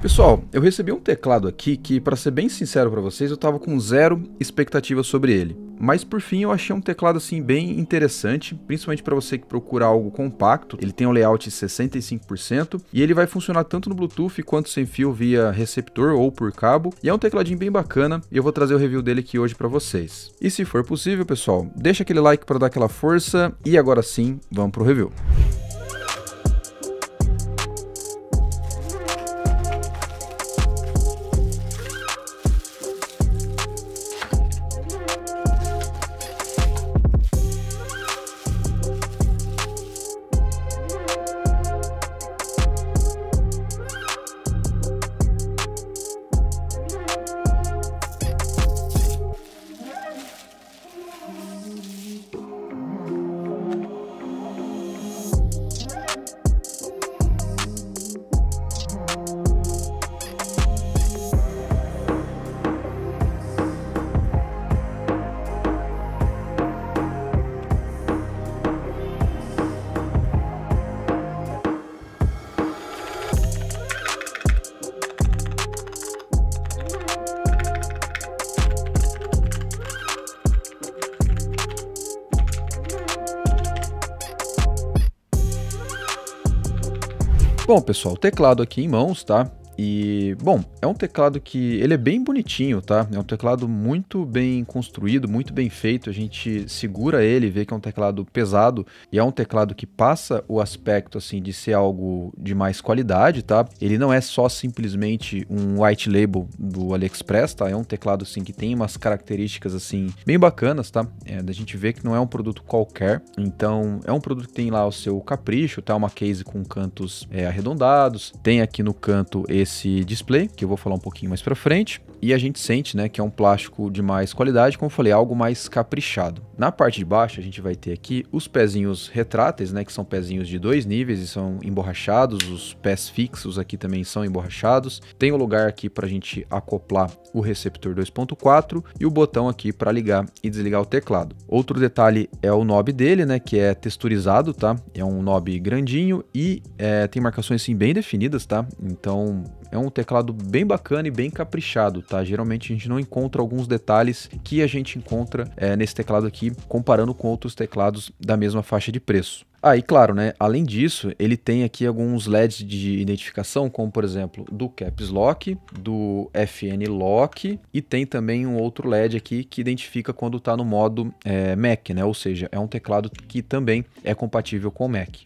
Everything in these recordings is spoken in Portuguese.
Pessoal, eu recebi um teclado aqui que, para ser bem sincero para vocês, eu estava com zero expectativa sobre ele. Mas por fim eu achei um teclado assim bem interessante, principalmente para você que procura algo compacto. Ele tem um layout 65% e ele vai funcionar tanto no Bluetooth quanto sem fio via receptor ou por cabo. E é um tecladinho bem bacana e eu vou trazer o review dele aqui hoje para vocês. E se for possível, pessoal, deixa aquele like para dar aquela força e agora sim, vamos pro review. Bom, pessoal, teclado aqui em mãos, tá? E, bom, é um teclado que ele é bem bonitinho, tá? É um teclado muito bem construído, muito bem feito. A gente segura ele, vê que é um teclado pesado e é um teclado que passa o aspecto assim de ser algo de mais qualidade, tá? Ele não é só simplesmente um white label do AliExpress, tá? É um teclado assim que tem umas características assim bem bacanas, tá? É, da gente ver que não é um produto qualquer. Então, é um produto que tem lá o seu capricho, tá? Uma case com cantos é, arredondados, tem aqui no canto esse desse display, que eu vou falar um pouquinho mais para frente. E a gente sente, né, que é um plástico de mais qualidade, como eu falei, algo mais caprichado. Na parte de baixo a gente vai ter aqui os pezinhos retráteis, né, que são pezinhos de dois níveis e são emborrachados, os pés fixos aqui também são emborrachados. Tem o um lugar aqui para a gente acoplar o receptor 2.4 e o botão aqui para ligar e desligar o teclado. Outro detalhe é o knob dele, né, que é texturizado, tá? É um knob grandinho e é, tem marcações assim bem definidas, tá? Então é um teclado bem bacana e bem caprichado, tá? Geralmente a gente não encontra alguns detalhes que a gente encontra é, nesse teclado aqui, comparando com outros teclados da mesma faixa de preço. Ah, e claro, né? Além disso, ele tem aqui alguns LEDs de identificação, como por exemplo do Caps Lock, do FN Lock e tem também um outro LED aqui que identifica quando está no modo é, Mac, né? Ou seja, é um teclado que também é compatível com o Mac.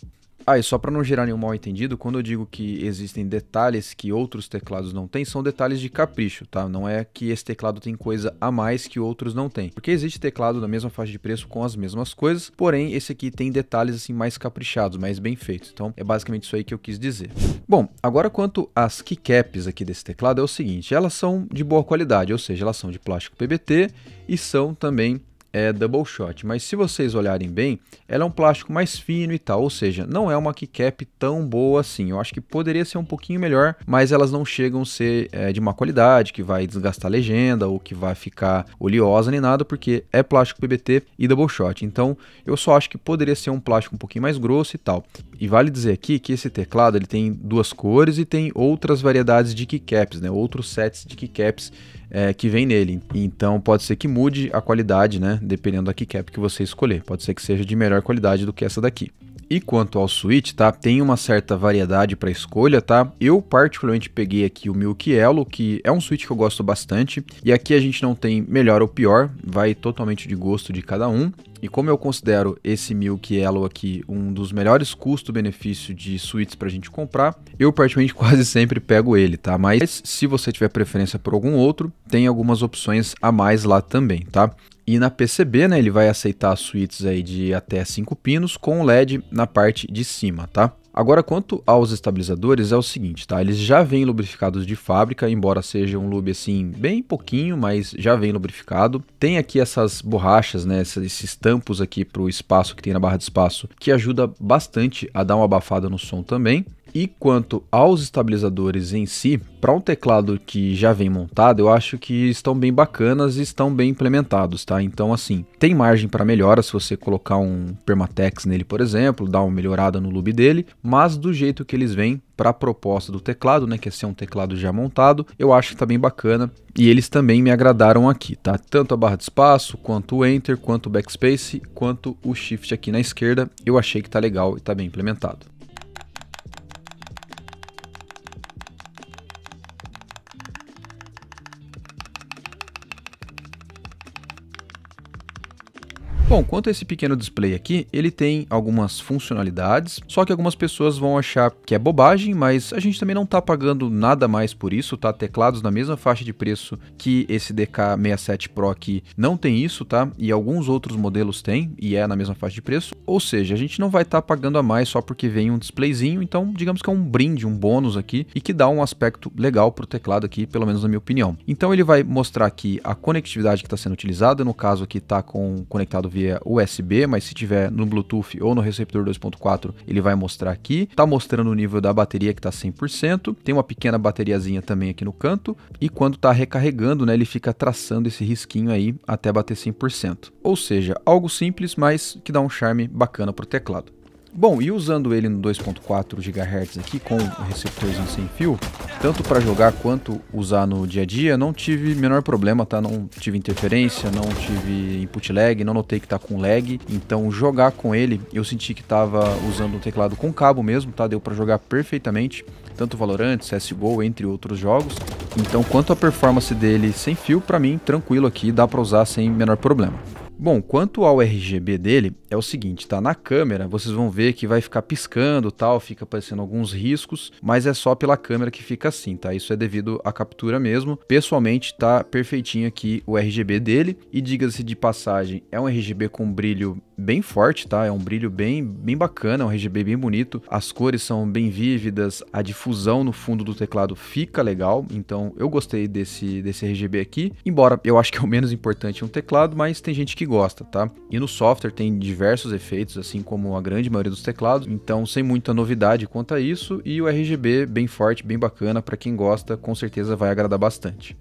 Ah, e só para não gerar nenhum mal entendido, quando eu digo que existem detalhes que outros teclados não têm, são detalhes de capricho, tá? Não é que esse teclado tem coisa a mais que outros não têm. Porque existe teclado na mesma faixa de preço com as mesmas coisas, porém esse aqui tem detalhes assim mais caprichados, mais bem feitos. Então é basicamente isso aí que eu quis dizer. Bom, agora quanto às keycaps aqui desse teclado é o seguinte, elas são de boa qualidade, ou seja, elas são de plástico PBT e são também é double shot, mas se vocês olharem bem, ela é um plástico mais fino e tal, ou seja, não é uma keycap tão boa assim. Eu acho que poderia ser um pouquinho melhor, mas elas não chegam a ser é, de má qualidade, que vai desgastar a legenda ou que vai ficar oleosa nem nada, porque é plástico PBT e double shot. Então, eu só acho que poderia ser um plástico um pouquinho mais grosso e tal. E vale dizer aqui que esse teclado ele tem duas cores e tem outras variedades de keycaps, né? Outros sets de keycaps é, que vem nele. Então pode ser que mude a qualidade, né? Dependendo da keycap que você escolher. Pode ser que seja de melhor qualidade do que essa daqui. E quanto ao suíte, tá? Tem uma certa variedade para escolha, tá? Eu particularmente peguei aqui o Milk Yellow, que é um suíte que eu gosto bastante. E aqui a gente não tem melhor ou pior, vai totalmente de gosto de cada um. E como eu considero esse Milk Yellow aqui um dos melhores custo-benefício de suítes para a gente comprar, eu particularmente quase sempre pego ele, tá? Mas se você tiver preferência por algum outro, tem algumas opções a mais lá também, tá? E na PCB, né, ele vai aceitar suítes aí de até 5 pinos com o LED na parte de cima, tá? Agora, quanto aos estabilizadores, é o seguinte, tá? Eles já vêm lubrificados de fábrica, embora seja um lube assim, bem pouquinho, mas já vem lubrificado. Tem aqui essas borrachas, né? Esses tampos aqui para o espaço que tem na barra de espaço, que ajuda bastante a dar uma abafada no som também. E quanto aos estabilizadores em si, para um teclado que já vem montado, eu acho que estão bem bacanas e estão bem implementados, tá? Então, assim, tem margem para melhora se você colocar um Permatex nele, por exemplo, dar uma melhorada no lube dele, mas do jeito que eles vêm para a proposta do teclado, né, que é ser um teclado já montado, eu acho que tá bem bacana e eles também me agradaram aqui, tá? Tanto a barra de espaço, quanto o Enter, quanto o Backspace, quanto o Shift aqui na esquerda, eu achei que tá legal e tá bem implementado. Bom, quanto a esse pequeno display aqui, ele tem algumas funcionalidades, só que algumas pessoas vão achar que é bobagem, mas a gente também não está pagando nada mais por isso, tá? Teclados na mesma faixa de preço que esse DK67 Pro aqui não tem isso, tá? E alguns outros modelos têm, e é na mesma faixa de preço. Ou seja, a gente não vai estar tá pagando a mais só porque vem um displayzinho, então digamos que é um brinde, um bônus aqui, e que dá um aspecto legal pro teclado aqui, pelo menos na minha opinião. Então ele vai mostrar aqui a conectividade que está sendo utilizada, no caso aqui está com conectado via via é USB, mas se tiver no Bluetooth ou no receptor 2.4, ele vai mostrar aqui. Tá mostrando o nível da bateria que tá 100%. Tem uma pequena bateriazinha também aqui no canto. E quando tá recarregando, né, ele fica traçando esse risquinho aí até bater 100%. Ou seja, algo simples, mas que dá um charme bacana pro teclado. Bom, e usando ele no 2.4 GHz aqui com em sem fio, tanto para jogar quanto usar no dia a dia, não tive menor problema, tá? Não tive interferência, não tive input lag, não notei que tá com lag. Então jogar com ele, eu senti que tava usando o teclado com cabo mesmo, tá? Deu para jogar perfeitamente, tanto Valorant, CSGO, entre outros jogos. Então quanto à performance dele sem fio, para mim tranquilo aqui, dá para usar sem menor problema. Bom, quanto ao RGB dele, é o seguinte, tá? Na câmera, vocês vão ver que vai ficar piscando tal, fica aparecendo alguns riscos, mas é só pela câmera que fica assim, tá? Isso é devido à captura mesmo. Pessoalmente, tá perfeitinho aqui o RGB dele. E diga-se de passagem, é um RGB com brilho bem forte, tá? É um brilho bem, bem bacana, é um RGB bem bonito. As cores são bem vívidas, a difusão no fundo do teclado fica legal. Então, eu gostei desse, desse RGB aqui. Embora eu acho que é o menos importante um teclado, mas tem gente que que gosta, tá? E no software tem diversos efeitos, assim como a grande maioria dos teclados, então sem muita novidade quanto a isso, e o RGB bem forte, bem bacana, para quem gosta, com certeza vai agradar bastante.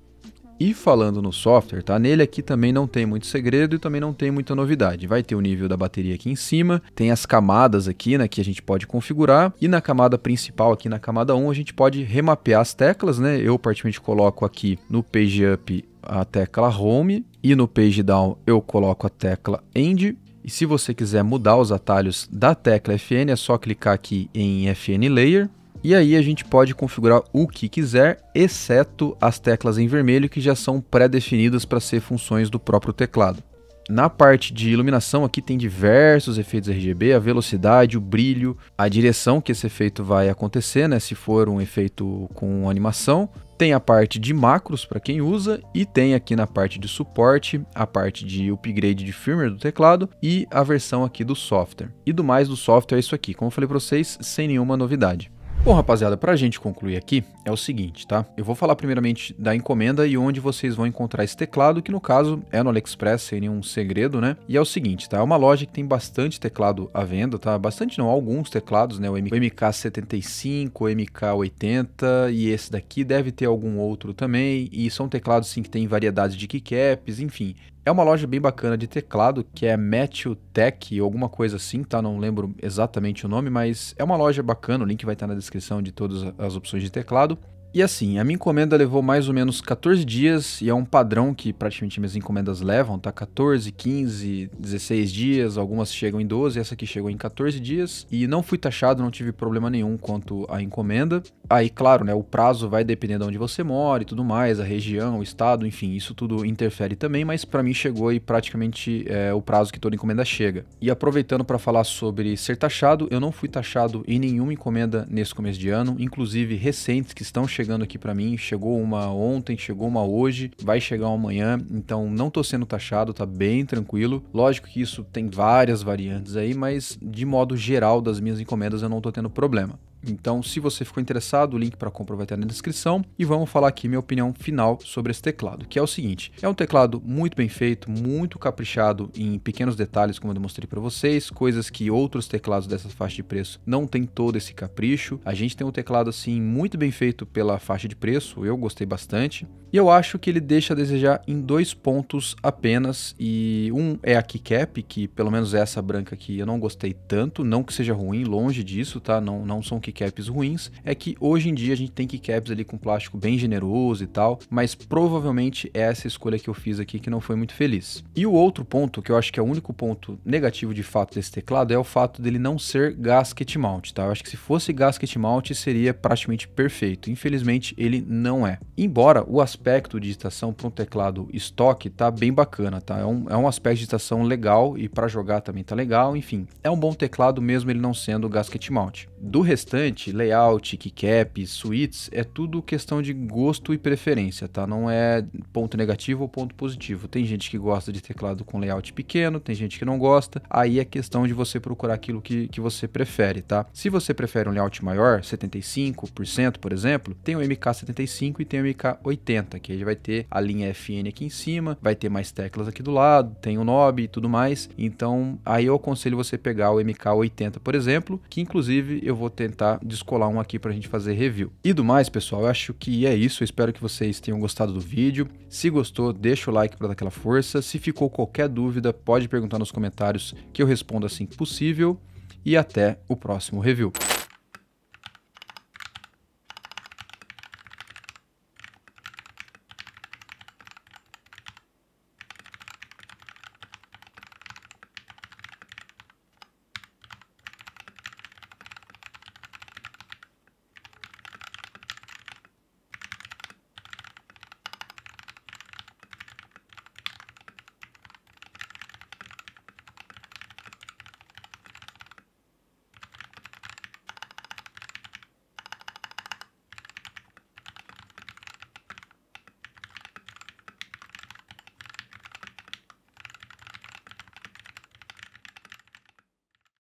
E falando no software, tá? Nele aqui também não tem muito segredo e também não tem muita novidade. Vai ter o nível da bateria aqui em cima, tem as camadas aqui, né, que a gente pode configurar, e na camada principal aqui na camada 1, a gente pode remapear as teclas, né? Eu particularmente coloco aqui no page up a tecla Home e no Page Down eu coloco a tecla End. E se você quiser mudar os atalhos da tecla FN, é só clicar aqui em FN Layer. E aí a gente pode configurar o que quiser, exceto as teclas em vermelho que já são pré-definidas para ser funções do próprio teclado. Na parte de iluminação aqui tem diversos efeitos RGB, a velocidade, o brilho, a direção que esse efeito vai acontecer, né, se for um efeito com animação, tem a parte de macros para quem usa e tem aqui na parte de suporte a parte de upgrade de firmware do teclado e a versão aqui do software. E do mais do software é isso aqui, como eu falei para vocês, sem nenhuma novidade. Bom, rapaziada, pra gente concluir aqui, é o seguinte, tá? Eu vou falar primeiramente da encomenda e onde vocês vão encontrar esse teclado, que no caso é no AliExpress, sem nenhum segredo, né? E é o seguinte, tá? É uma loja que tem bastante teclado à venda, tá? Bastante não, alguns teclados, né? O MK75, o MK80 e esse daqui deve ter algum outro também. E são teclados, sim, que tem variedades de keycaps, enfim. É uma loja bem bacana de teclado, que é Matthew Tech, alguma coisa assim, tá? Não lembro exatamente o nome, mas é uma loja bacana, o link vai estar na descrição descrição de todas as opções de teclado. E assim, a minha encomenda levou mais ou menos 14 dias, e é um padrão que praticamente minhas encomendas levam, tá? 14, 15, 16 dias, algumas chegam em 12, essa aqui chegou em 14 dias, e não fui taxado, não tive problema nenhum quanto à encomenda. Aí, claro, né, o prazo vai depender de onde você mora e tudo mais, a região, o estado, enfim, isso tudo interfere também, mas para mim chegou aí praticamente é, o prazo que toda encomenda chega. E aproveitando para falar sobre ser taxado, eu não fui taxado em nenhuma encomenda nesse começo de ano, inclusive recentes que estão chegando chegando aqui para mim, chegou uma ontem, chegou uma hoje, vai chegar uma amanhã, então não tô sendo taxado, tá bem tranquilo. Lógico que isso tem várias variantes aí, mas de modo geral das minhas encomendas eu não tô tendo problema. Então, se você ficou interessado, o link para compra vai estar na descrição. E vamos falar aqui minha opinião final sobre esse teclado, que é o seguinte: é um teclado muito bem feito, muito caprichado em pequenos detalhes, como eu demonstrei para vocês, coisas que outros teclados dessa faixa de preço não tem todo esse capricho. A gente tem um teclado assim muito bem feito pela faixa de preço, eu gostei bastante. E eu acho que ele deixa a desejar em dois pontos apenas, e um é a keycap, que pelo menos essa branca aqui eu não gostei tanto, não que seja ruim, longe disso, tá? Não, não são keycaps keycaps ruins é que hoje em dia a gente tem keycaps ali com plástico bem generoso e tal, mas provavelmente é essa escolha que eu fiz aqui que não foi muito feliz. E o outro ponto, que eu acho que é o único ponto negativo de fato desse teclado, é o fato dele não ser gasket mount, tá? Eu acho que se fosse gasket mount seria praticamente perfeito. Infelizmente ele não é. Embora o aspecto de digitação para um teclado estoque tá bem bacana, tá? É um, é um aspecto de digitação legal e para jogar também tá legal, enfim. É um bom teclado mesmo ele não sendo gasket mount. Do restante restaurante, layout, keycap, suites, é tudo questão de gosto e preferência, tá? Não é ponto negativo ou ponto positivo. Tem gente que gosta de teclado com layout pequeno, tem gente que não gosta. Aí é questão de você procurar aquilo que, que você prefere, tá? Se você prefere um layout maior, 75%, por exemplo, tem o MK75 e tem o MK80, que ele vai ter a linha FN aqui em cima, vai ter mais teclas aqui do lado, tem o knob e tudo mais. Então, aí eu aconselho você pegar o MK80, por exemplo, que inclusive eu vou tentar descolar um aqui pra gente fazer review. E do mais, pessoal, eu acho que é isso. Eu espero que vocês tenham gostado do vídeo. Se gostou, deixa o like para dar aquela força. Se ficou qualquer dúvida, pode perguntar nos comentários que eu respondo assim que possível. E até o próximo review.